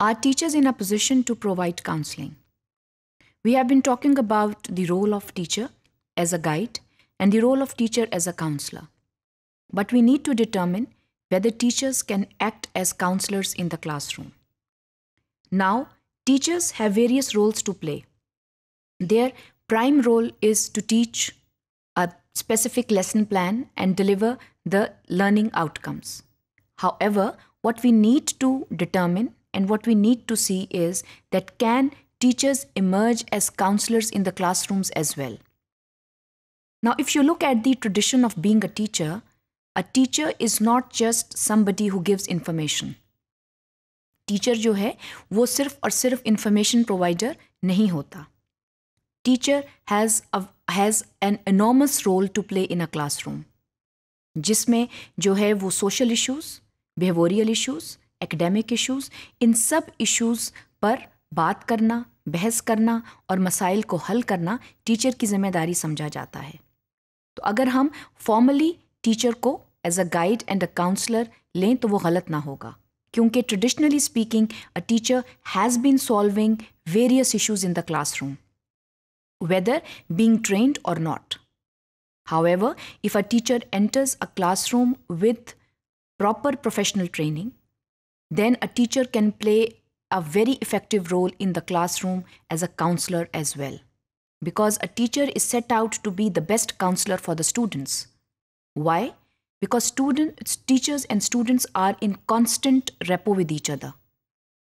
Are teachers in a position to provide counseling? We have been talking about the role of teacher as a guide and the role of teacher as a counselor. But we need to determine whether teachers can act as counselors in the classroom. Now, teachers have various roles to play. Their prime role is to teach a specific lesson plan and deliver the learning outcomes. However, what we need to determine and what we need to see is that can teachers emerge as counselors in the classrooms as well? Now, if you look at the tradition of being a teacher, a teacher is not just somebody who gives information. Teacher जो है वो सिर्फ और सिर्फ information provider नहीं होता has a has an enormous role to play in a classroom, जिसमें जो है वो social issues, behavioral issues. Academic issues इन सब इश्यूज पर बात करना बहस करना और मसाइल को हल करना टीचर की जिम्मेदारी समझा जाता है तो अगर हम फॉर्मली टीचर को as a guide and a counsellor लें तो वो गलत ना होगा क्योंकि traditionally speaking a teacher has been solving various issues in the classroom whether trained और not however if a teacher enters a classroom with proper professional training then a teacher can play a very effective role in the classroom as a counselor as well. Because a teacher is set out to be the best counselor for the students. Why? Because students, teachers and students are in constant rapport with each other.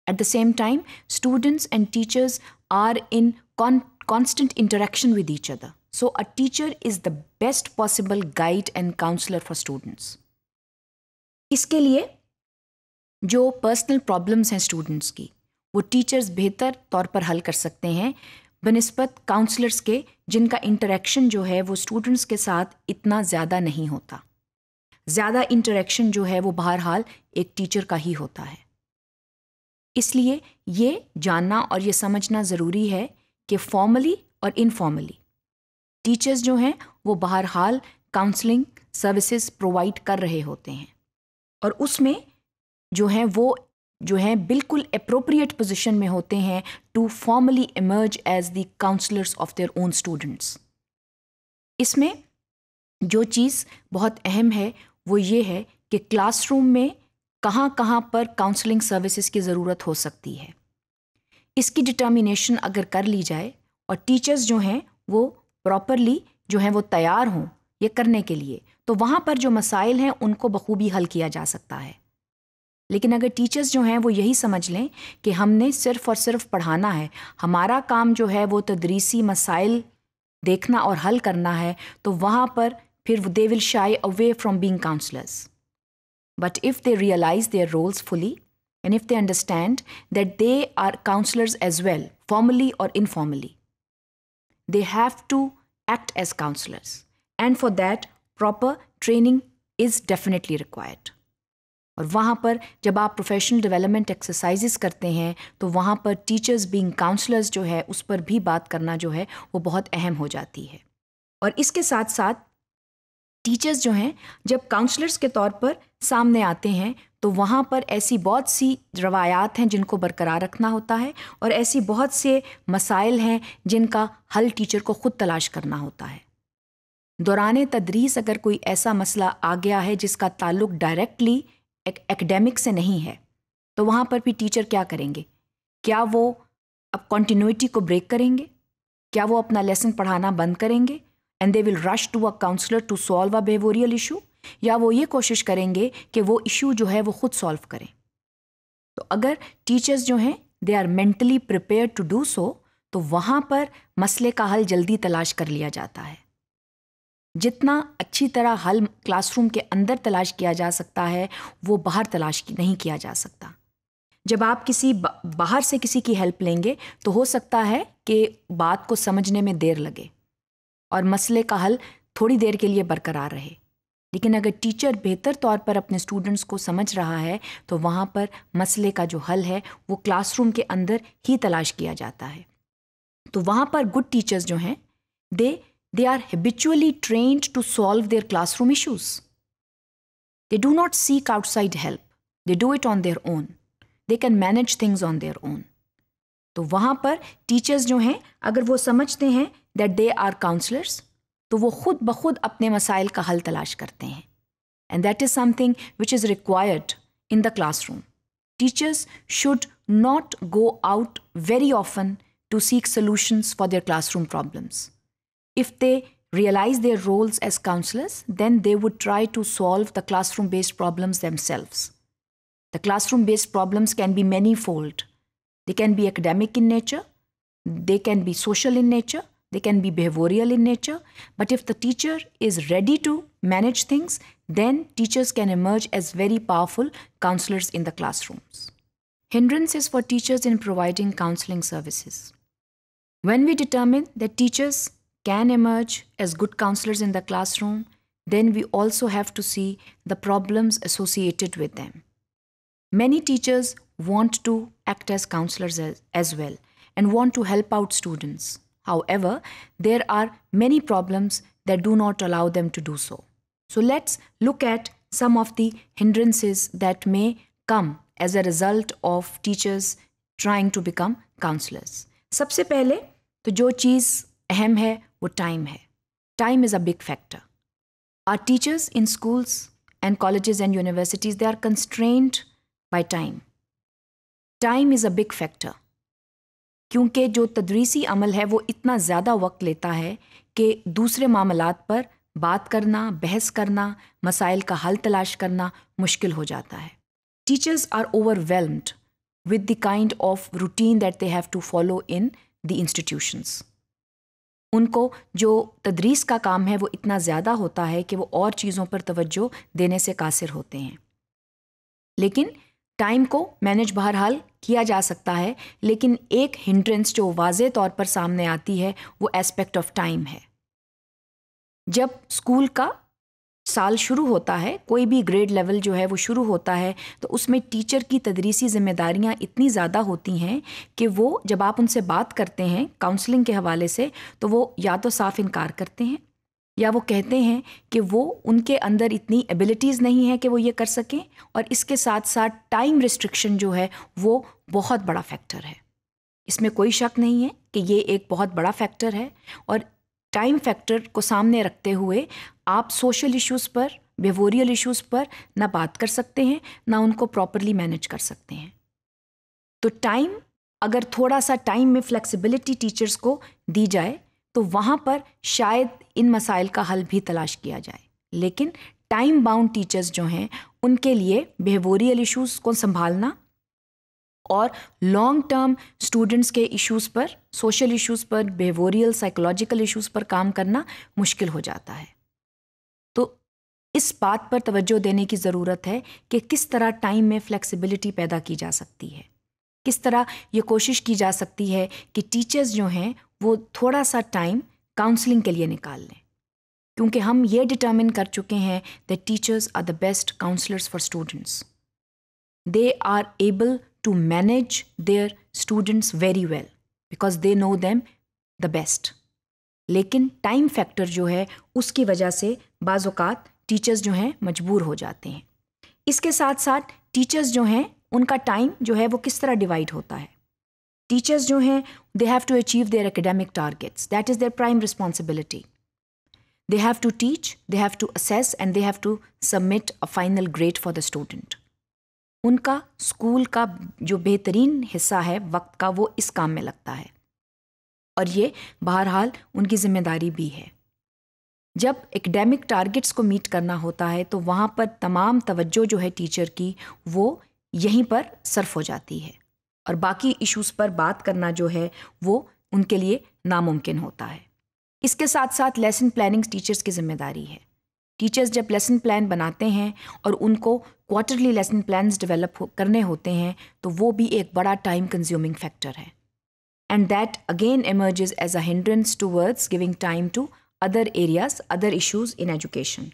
At the same time, students and teachers are in con constant interaction with each other. So a teacher is the best possible guide and counselor for students. इसके लिए जो personal problems हैं students की वो teachers बेहतर तौर पर हल कर सकते हैं बनस्पत काउंसलर्स के जिनका इंटरेक्शन जो है वो स्टूडेंट्स के साथ इतना ज़्यादा नहीं होता ज़्यादा इंटरेक्शन जो है वो बहरहाल एक टीचर का ही होता है इसलिए ये जानना और ये समझना ज़रूरी है कि फॉर्मली और इनफॉर्मली टीचर्स जो हैं वो बहरहाल काउंसलिंग सर्विसेज प्रोवाइड कर रहे होते हैं और उसमें जो हैं वो जो हैं बिल्कुल अप्रोप्रिएट पोजीशन में होते हैं to formally emerge as the counsellors of their own students इसमें जो चीज़ बहुत अहम है वो ये है कि क्लासरूम में कहाँ कहाँ पर काउंसलिंग सर्विसेज की ज़रूरत हो सकती है इसकी डिटर्मिनेशन अगर कर ली जाए और टीचर्स जो हैं वो प्रॉपरली जो हैं वो तैयार हों ये करने के लिए तो वहाँ पर जो मसाइल हैं उनको बखूबी हल किया जा सकता है लेकिन अगर टीचर्स जो हैं वो यही समझ लें कि हमने सिर्फ़ और सिर्फ पढ़ाना है हमारा काम जो है वो तदरीसी मसाइल देखना और हल करना है तो वहाँ पर फिर they will shy away from being counsellors but if they realise their roles fully and if they understand that they are counsellors as well formally और informally they have to act as counsellors and for that proper training is definitely required और वहाँ पर जब आप professional development exercises करते हैं तो वहाँ पर टीचर्स बीइंग काउंसलर्स जो है उस पर भी बात करना जो है वो बहुत अहम हो जाती है और इसके साथ साथ टीचर्स जो हैं जब काउंसलर्स के तौर पर सामने आते हैं तो वहाँ पर ऐसी बहुत सी रवायात हैं जिनको बरकरार रखना होता है और ऐसी बहुत से मसाइल हैं जिनका हल टीचर को ख़ुद तलाश करना होता है दौरान तदरीस अगर कोई ऐसा मसला आ गया है जिसका ताल्लुक डायरेक्टली एक एकेडमिक से नहीं है तो वहाँ पर भी टीचर क्या करेंगे क्या वो अब कॉन्टीन्यूटी को ब्रेक करेंगे क्या वो अपना लेसन पढ़ाना बंद करेंगे and they will rush to a counsellor to solve a behavioural issue या वो ये कोशिश करेंगे कि वो इशू जो है वो खुद सॉल्व करें तो अगर टीचर्स जो हैं they are mentally prepare to do so तो वहाँ पर मसले का हल जल्दी तलाश कर लिया जाता है जितना अच्छी तरह हल क्लासरूम के अंदर तलाश किया जा सकता है वो बाहर तलाश नहीं किया जा सकता जब आप किसी बाहर से किसी की हेल्प लेंगे तो हो सकता है कि बात को समझने में देर लगे और मसले का हल थोड़ी देर के लिए बरकरार रहे लेकिन अगर टीचर बेहतर तौर पर अपने स्टूडेंट्स को समझ रहा है तो वहाँ पर मसले का जो हल है वो क्लासरूम के अंदर ही तलाश किया जाता है तो वहाँ पर गुड टीचर्स जो हैं दे They are habitually trained to solve their classroom issues. They do not seek outside help. They do it on their own. They can manage things on their own. तो वहाँ पर टीचर्स जो हैं अगर वो समझते हैं दैट दे आर काउंसलर्स तो वो खुद ब खुद अपने मसाइल का हल तलाश करते हैं and that is something which is required in the classroom teachers should not go out very often to seek solutions for their classroom problems if they realize their roles as counselors, then they would try to solve the classroom based problems themselves. The classroom based problems can be manifold. They can be academic in nature, they can be social in nature, they can be behavioral in nature. But if the teacher is ready to manage things, then teachers can emerge as very powerful counselors in the classrooms. Hindrances for teachers in providing counseling services. When we determine that teachers can emerge as good counselors in the classroom, then we also have to see the problems associated with them. Many teachers want to act as counselors as, as well and want to help out students. However, there are many problems that do not allow them to do so. So let's look at some of the hindrances that may come as a result of teachers trying to become counselors. सबसे पहले तो जो चीज़ अहम है वो time है time is a big factor are teachers in schools and colleges and universities they are constrained by time time is a big factor क्योंकि जो तदरीसी अमल है वो इतना ज़्यादा वक्त लेता है कि दूसरे मामलात पर बात करना बहस करना मसाइल का हल तलाश करना मुश्किल हो जाता है teachers are overwhelmed with the kind of routine that they have to follow in the institutions उनको जो तदरीस का काम है वो इतना ज़्यादा होता है कि वो और चीज़ों पर तवज्जो देने से कासिर होते हैं लेकिन टाइम को मैनेज बहरहाल किया जा सकता है लेकिन एक हिंड्रेंस जो वाज तौर पर सामने आती है वो एस्पेक्ट ऑफ टाइम है जब स्कूल का साल शुरू होता है कोई भी ग्रेड लेवल जो है वो शुरू होता है तो उसमें टीचर की तदरीसी ज़िम्मेदारियाँ इतनी ज़्यादा होती हैं कि वो जब आप उनसे बात करते हैं काउंसलिंग के हवाले से तो वो या तो साफ इनकार करते हैं या वो कहते हैं कि वो उनके अंदर इतनी एबिलिटीज़ नहीं है कि वो ये कर सकें और इसके साथ साथ टाइम रिस्ट्रिक्शन जो है वो बहुत बड़ा फैक्टर है इसमें कोई शक नहीं है कि ये एक बहुत बड़ा फैक्टर है और टाइम फैक्टर को सामने रखते हुए आप सोशल इश्यूज़ पर बिहेवियरल इश्यूज़ पर ना बात कर सकते हैं ना उनको प्रॉपरली मैनेज कर सकते हैं तो टाइम अगर थोड़ा सा टाइम में फ्लेक्सिबिलिटी टीचर्स को दी जाए तो वहाँ पर शायद इन मसाइल का हल भी तलाश किया जाए लेकिन टाइम बाउंड टीचर्स जो हैं उनके लिए बेहवोरियल इश्यूज़ को संभालना और लॉन्ग टर्म स्टूडेंट्स के इश्यूज़ पर सोशल इश्यूज़ पर बिहेवोरियल साइकोलॉजिकल इश्यूज़ पर काम करना मुश्किल हो जाता है तो इस बात पर तवज्जो देने की ज़रूरत है कि किस तरह टाइम में फ्लेक्सिबिलिटी पैदा की जा सकती है किस तरह ये कोशिश की जा सकती है कि टीचर्स जो हैं वो थोड़ा सा टाइम काउंसलिंग के लिए निकाल लें क्योंकि हम ये डिटर्मिन कर चुके हैं that teachers are the best counsellors for students they are able to manage their students very well because they know them the best लेकिन टाइम फैक्टर जो है उसकी वजह से बाज़ात टीचर्स जो हैं मजबूर हो जाते हैं इसके साथ साथ टीचर्स जो हैं उनका टाइम जो है वो किस तरह डिवाइड होता है टीचर्स जो हैं they have to achieve their academic targets that is their prime responsibility they have to teach they have to assess and they have to submit a final grade for the student उनका school का जो बेहतरीन हिस्सा है वक्त का वो इस काम में लगता है और ये बहरहाल उनकी जिम्मेदारी भी है जब एकेडमिक टारगेट्स को मीट करना होता है तो वहाँ पर तमाम तवज्जो जो है टीचर की वो यहीं पर सर्फ हो जाती है और बाकी इश्यूज़ पर बात करना जो है वो उनके लिए नामुमकिन होता है इसके साथ साथ लेसन प्लानिंग टीचर्स की जिम्मेदारी है टीचर्स जब लेसन प्लान बनाते हैं और उनको क्वार्टरली लेसन प्लान्स डेवलप करने होते हैं तो वो भी एक बड़ा टाइम कंज्यूमिंग फैक्टर है and that again emerge as a hindrance towards giving time to other areas other issues in education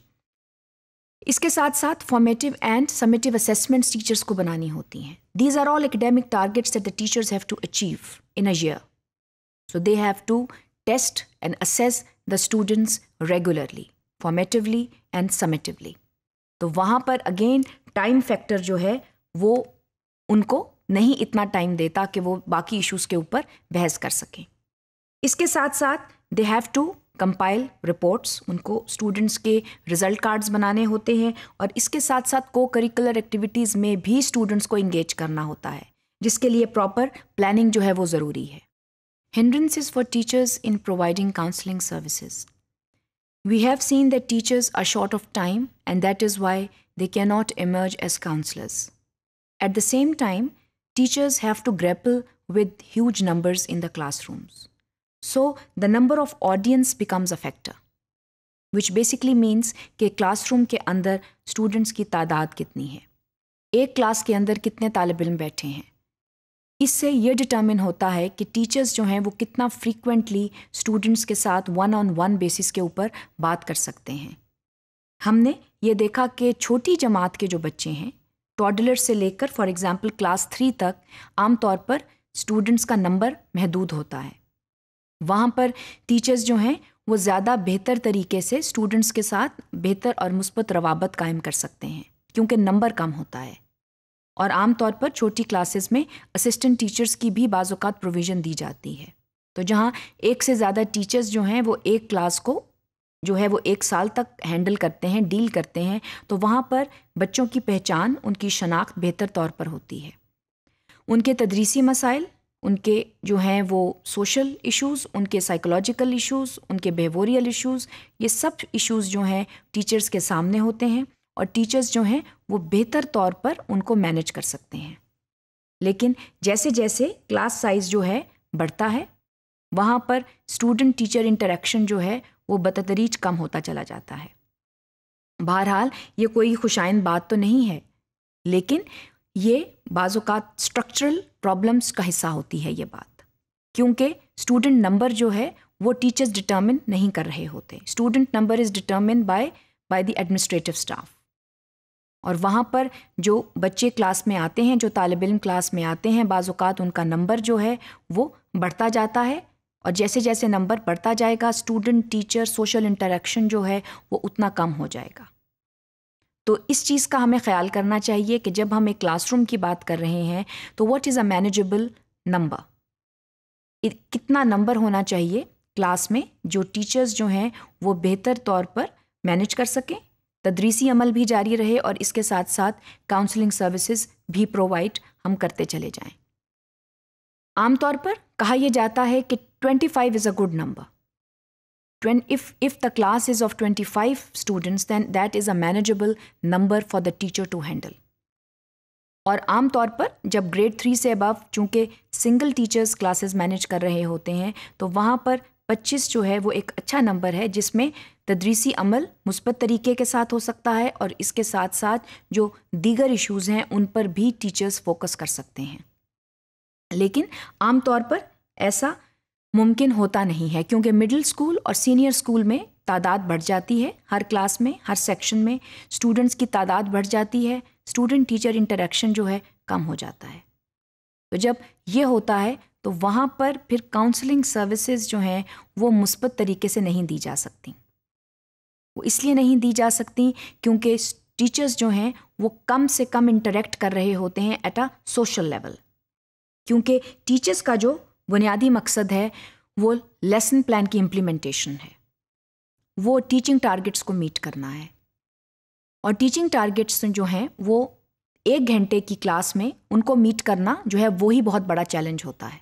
इसके साथ साथ formative and summative assessments teachers को बनानी होती हैं these are all academic targets that the teachers have to achieve in a year so they have to test and assess the students regularly formatively and summatively तो वहाँ पर again time factor जो है वो उनको नहीं इतना टाइम देता कि वो बाकी इश्यूज के ऊपर बहस कर सकें इसके साथ साथ they have to compile reports उनको स्टूडेंट्स के रिजल्ट कार्ड्स बनाने होते हैं और इसके साथ साथ को करिकुलर एक्टिविटीज़ में भी स्टूडेंट्स को इंगेज करना होता है जिसके लिए प्रॉपर प्लानिंग जो है वो ज़रूरी है hindrances for teachers in providing counselling services We have seen that teachers are short of time and that is why they cannot emerge as counselors. At the same time, teachers have to grapple with huge numbers in the classrooms. So the number of audience becomes a factor, which basically means कि classroom के अंदर students की तादाद कितनी है एक class के अंदर कितने तालब इलम बैठे हैं इससे ये डिटर्मिन होता है कि टीचर्स जो हैं वो कितना फ्रीक्वेंटली स्टूडेंट्स के साथ वन ऑन वन बेसिस के ऊपर बात कर सकते हैं हमने ये देखा कि छोटी जमात के जो बच्चे हैं टॉडलर से लेकर फॉर एग्जांपल क्लास थ्री तक आमतौर पर स्टूडेंट्स का नंबर महदूद होता है वहाँ पर टीचर्स जो हैं वो ज़्यादा बेहतर तरीके से स्टूडेंट्स के साथ बेहतर और मुस्बत रवाबत कायम कर सकते हैं क्योंकि नंबर कम होता है और आमतौर पर छोटी क्लासेस में असिस्टेंट टीचर्स की भी बाज़ात प्रोविज़न दी जाती है तो जहाँ एक से ज़्यादा टीचर्स जो हैं वो एक क्लास को जो है वो एक साल तक हैंडल करते हैं डील करते हैं तो वहाँ पर बच्चों की पहचान उनकी शनाख्त बेहतर तौर पर होती है उनके तदरीसी मसाइल उनके जो हैं वो सोशल इश्यूज़ उनके साइकोलॉजिकल इश्यूज़ उनके बिहेवोरियल इश्यूज़ ये सब इश्यूज़ जो हैं टीचर्स के सामने होते हैं और टीचर्स जो हैं वो बेहतर तौर पर उनको मैनेज कर सकते हैं लेकिन जैसे जैसे क्लास साइज जो है बढ़ता है वहाँ पर स्टूडेंट टीचर इंटरेक्शन जो है वो बतदरीज कम होता चला जाता है बहरहाल ये कोई खुशाइन बात तो नहीं है लेकिन ये बाज़ात स्ट्रक्चरल प्रॉब्लम्स का हिस्सा होती है ये बात क्योंकि स्टूडेंट नंबर जो है वो टीचर्स डिटर्मिन नहीं कर रहे होते student number is determine by by the administrative staff और वहाँ पर जो बच्चे क्लास में आते हैं जो तालब इम क्लास में आते हैं बाज़ात उनका नंबर जो है वो बढ़ता जाता है और जैसे जैसे नंबर बढ़ता जाएगा स्टूडेंट टीचर सोशल इंटरेक्शन जो है वो उतना कम हो जाएगा तो इस चीज़ का हमें ख्याल करना चाहिए कि जब हम एक क्लासरूम की बात कर रहे हैं तो what is a manageable number कितना नंबर होना चाहिए क्लास में जो टीचर्स जो हैं वो बेहतर तौर पर मैनेज कर सकें तदरीसी अमल भी जारी रहे और इसके साथ साथ काउंसलिंग सर्विसेज भी प्रोवाइड हम करते चले जाएं। आमतौर पर कहा यह जाता है कि 25 is a good number if if the class is of 25 students then that is a manageable number for the teacher to handle और आमतौर पर जब ग्रेड थ्री से अबव चूंकि सिंगल टीचर्स क्लासेस मैनेज कर रहे होते हैं तो वहाँ पर पच्चीस जो है वो एक अच्छा नंबर है जिसमें तदरीसी अमल मुस्बत तरीके के साथ हो सकता है और इसके साथ साथ जो दीगर इश्यूज़ हैं उन पर भी टीचर्स फोकस कर सकते हैं लेकिन आम तौर पर ऐसा मुमकिन होता नहीं है क्योंकि मिडिल स्कूल और सीनियर स्कूल में तादाद बढ़ जाती है हर क्लास में हर सेक्शन में स्टूडेंट्स की तादाद बढ़ जाती है स्टूडेंट टीचर इंटरेक्शन जो है कम हो जाता है तो जब ये होता है तो वहाँ पर फिर काउंसलिंग सर्विसेज जो हैं वो मुस्बत तरीके से नहीं दी जा सकती वो इसलिए नहीं दी जा सकती क्योंकि टीचर्स जो हैं वो कम से कम इंटरेक्ट कर रहे होते हैं एट अ सोशल लेवल क्योंकि टीचर्स का जो बुनियादी मकसद है वो लेसन प्लान की इम्प्लीमेंटेशन है वो टीचिंग टारगेट्स को मीट करना है और टीचिंग टारगेट्स जो हैं वो एक घंटे की क्लास में उनको मीट करना जो है वो ही बहुत बड़ा चैलेंज होता है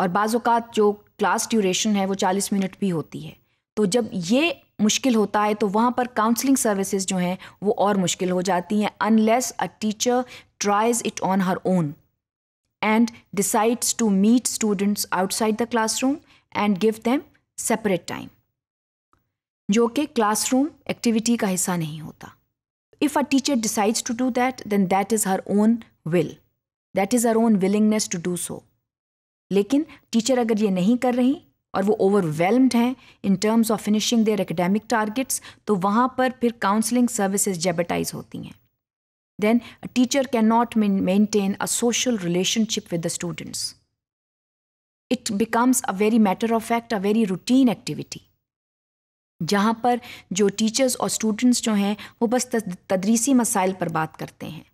और बाज़ात जो क्लास ड्यूरेशन है वो चालीस मिनट भी होती है तो जब ये मुश्किल होता है तो वहाँ पर काउंसलिंग सर्विसेज जो हैं वो और मुश्किल हो जाती हैं unless a teacher tries it on her own and decides to meet students outside the classroom and give them separate time जो कि क्लासरूम एक्टिविटी का हिस्सा नहीं होता if a teacher decides to do that then that is her own will that is her own willingness to do so लेकिन teacher अगर ये नहीं कर रही और वो ओवरवेलम्ड हैं in terms of finishing their academic targets तो वहाँ पर फिर काउंसलिंग सर्विसेज जेबटाइज होती हैं then teacher can not maintain a social relationship with the students it becomes a very matter of fact a very routine activity जहाँ पर जो टीचर्स और स्टूडेंट्स जो हैं वो बस तदरीसी मसाइल पर बात करते हैं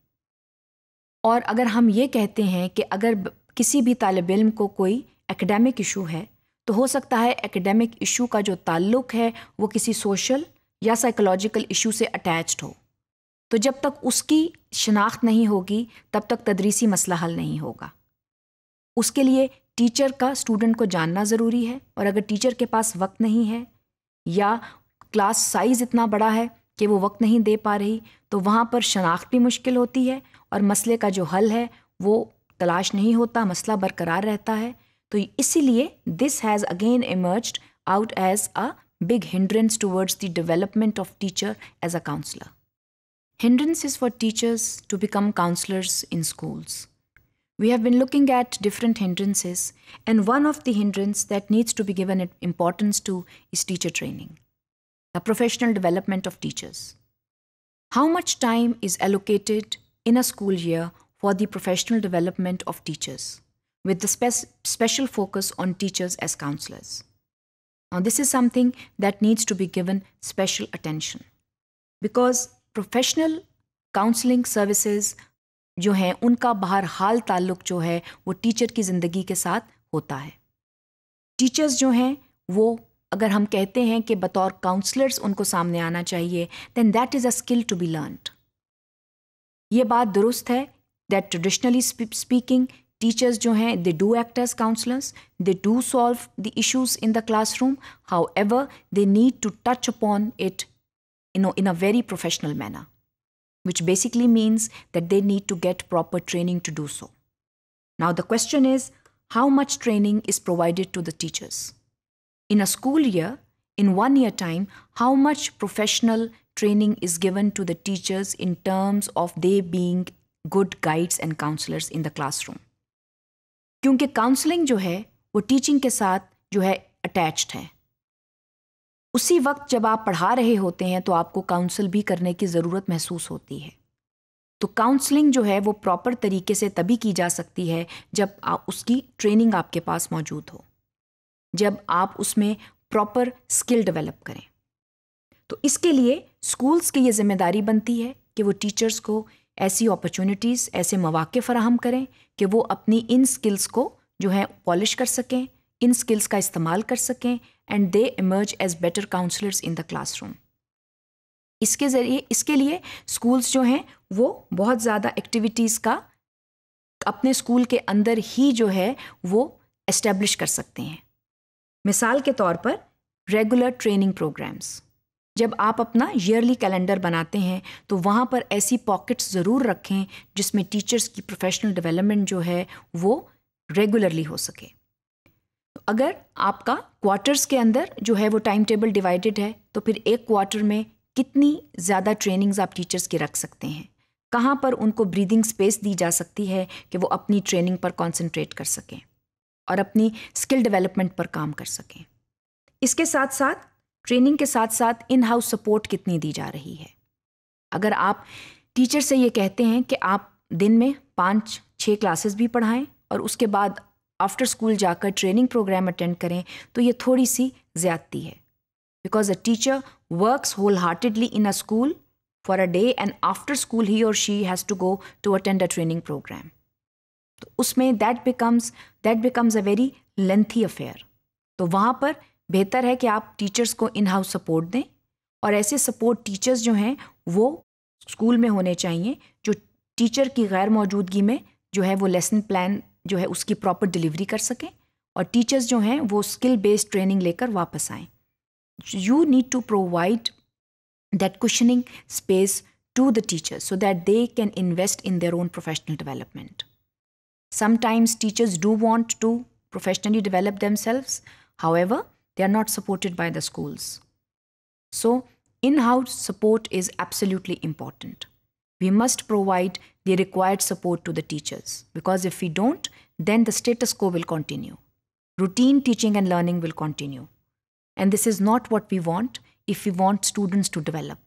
और अगर हम ये कहते हैं कि अगर किसी भी तालब इम को कोई एकेडमिक इशू है तो हो सकता है एकेडमिक इशू का जो ताल्लुक है वो किसी सोशल या साइकोलॉजिकल इशू से अटैच्ड हो तो जब तक उसकी शनाख्त नहीं होगी तब तक तदरीसी मसला हल नहीं होगा उसके लिए टीचर का स्टूडेंट को जानना ज़रूरी है और अगर टीचर के पास वक्त नहीं है या क्लास साइज़ इतना बड़ा है कि वो वक्त नहीं दे पा रही तो वहाँ पर शनाख्त भी मुश्किल होती है और मसले का जो हल है वो तलाश नहीं होता मसला बरकरार रहता है तो इसीलिए this has again emerge out as a big hindrance towards the development of teacher as a counselor. Hindrances for teachers to become counselors in schools. We have been looking at different hindrances and one of the hindrance that needs to be given importance to is teacher training, the professional development of teachers. How much time is allocated in a school year for the professional development of teachers, with the spe special focus on teachers as counselors. Now, this is something that needs to be given special attention because professional counselling services जो हैं उनका बहरहाल ताल्लुक जो है वो teacher की ज़िंदगी के साथ होता है टीचर्स जो हैं वो अगर हम कहते हैं कि बतौर काउंसलर्स उनको सामने आना चाहिए then that is a skill to be learned ये बात दुरुस्त है that traditionally speaking, teachers जो हैं they do act as counselors they do solve the issues in the classroom however they need to touch upon it you know in a very professional manner which basically means that they need to get proper training to do so now the question is how much training is provided to the teachers in a school year in one year time how much professional training is given to the teachers in terms of they being good guides and counsellors in the classroom क्योंकि counselling जो है वो teaching के साथ जो है attached है उसी वक्त जब आप पढ़ा रहे होते हैं तो आपको काउंसिल भी करने की ज़रूरत महसूस होती है तो काउंसलिंग जो है वो प्रॉपर तरीके से तभी की जा सकती है जब आप उसकी ट्रेनिंग आपके पास मौजूद हो जब आप उसमें प्रॉपर स्किल डेवलप करें तो इसके लिए स्कूल्स की ये जिम्मेदारी बनती है कि वो टीचर्स को ऐसी अपॉर्चुनिटीज़ ऐसे मौाक़े फ़राहम करें कि वो अपनी इन स्किल्स को जो है पॉलिश कर सकें इन स्किल्स का इस्तेमाल कर सकें and they emerge as better counsellors in the classroom इसके ज़रिए इसके लिए स्कूल्स जो हैं वो बहुत ज़्यादा एक्टिविटीज़ का अपने स्कूल के अंदर ही जो है वो इस्टेब्लिश कर सकते हैं मिसाल के तौर पर रेगुलर ट्रेनिंग प्रोग्राम्स जब आप अपना ईयरली कैलेंडर बनाते हैं तो वहाँ पर ऐसी पॉकेट्स ज़रूर रखें जिसमें टीचर्स की प्रोफेशनल डेवलपमेंट जो है वो रेगुलरली हो सके तो अगर आपका क्वार्टर्स के अंदर जो है वो टाइम टेबल डिवाइडेड है तो फिर एक क्वार्टर में कितनी ज़्यादा ट्रेनिंग्स आप टीचर्स की रख सकते हैं कहाँ पर उनको ब्रीदिंग स्पेस दी जा सकती है कि वो अपनी ट्रेनिंग पर कॉन्सेंट्रेट कर सकें और अपनी स्किल डेवलपमेंट पर काम कर सकें इसके साथ साथ ट्रेनिंग के साथ साथ इन हाउस सपोर्ट कितनी दी जा रही है अगर आप टीचर से ये कहते हैं कि आप दिन में पाँच छः क्लासेस भी पढ़ाएं और उसके बाद आफ्टर स्कूल जाकर ट्रेनिंग प्रोग्राम अटेंड करें तो ये थोड़ी सी ज़्यादती है because a teacher works wholeheartedly in a school for a day and after school ही और she has to go to attend a training programme तो उसमें that becomes that becomes a very lengthy affair तो वहाँ पर बेहतर है कि आप टीचर्स को इन हाउस सपोर्ट दें और ऐसे सपोर्ट टीचर्स जो हैं वो स्कूल में होने चाहिए जो टीचर की गैर मौजूदगी में जो है वो लेसन प्लान जो है उसकी प्रॉपर डिलीवरी कर सकें और टीचर्स जो हैं वो स्किल बेस्ड ट्रेनिंग लेकर वापस आएँ you need to provide that questioning space to the teachers so that they can invest in their own professional development sometimes teachers do want to professionally develop themselves however They are not supported by the schools. So, in house support is absolutely important. We must provide the required support to the teachers because if we don't, then the status quo will continue. Routine teaching and learning will continue. And this is not what we want if we want students to develop,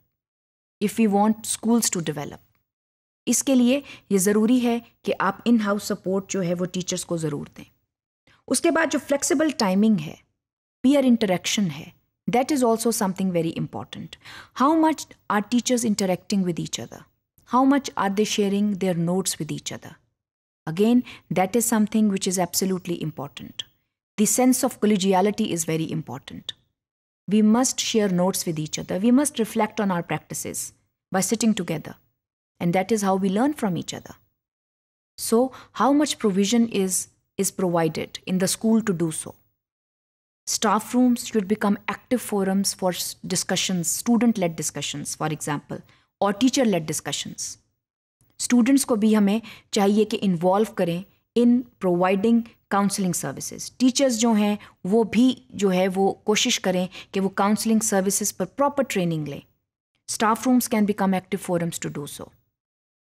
if we want schools to develop. इसके लिए ये ज़रूरी है कि आप in house support जो है वो टीचर्स को ज़रूर दें उसके बाद जो फ्लेक्सिबल टाइमिंग है peer interaction hai that is also something very important how much are teachers interacting with each other how much are they sharing their notes with each other again that is something which is absolutely important the sense of collegiality is very important we must share notes with each other we must reflect on our practices by sitting together and that is how we learn from each other so how much provision is is provided in the school to do so Staff rooms should become active forums for discussions, student led discussions, for example, और teacher led discussions students को भी हमें चाहिए कि involve करें in providing counselling services teachers जो हैं वो भी जो है वो कोशिश करें कि वो काउंसलिंग सर्विसेज पर प्रॉपर ट्रेनिंग लें staff rooms can become active forums to do so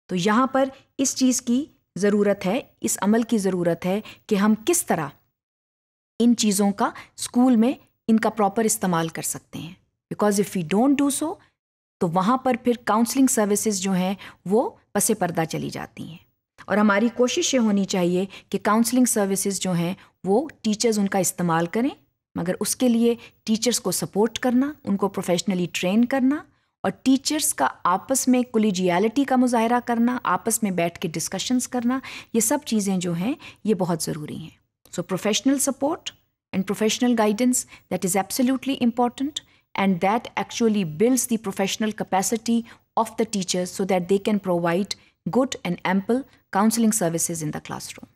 तो यहाँ पर इस चीज़ की ज़रूरत है इस अमल की ज़रूरत है कि हम किस तरह इन चीज़ों का स्कूल में इनका प्रॉपर इस्तेमाल कर सकते हैं because if you don't do so तो वहाँ पर फिर काउंसलिंग सर्विसेज जो हैं वो पसे पर्दा चली जाती हैं और हमारी कोशिश ये होनी चाहिए कि काउंसलिंग सर्विसेज जो हैं वो टीचर्स उनका इस्तेमाल करें मगर उसके लिए टीचर्स को सपोर्ट करना उनको प्रोफेशनली ट्रेन करना और टीचर्स का आपस में कोलिजियलिटी का मुजाहरा करना आपस में बैठ के डिस्कशंस करना ये सब चीज़ें जो हैं ये बहुत ज़रूरी हैं So professional support and professional guidance, that is absolutely important. And that actually builds the professional capacity of the teachers so that they can provide good and ample counseling services in the classroom.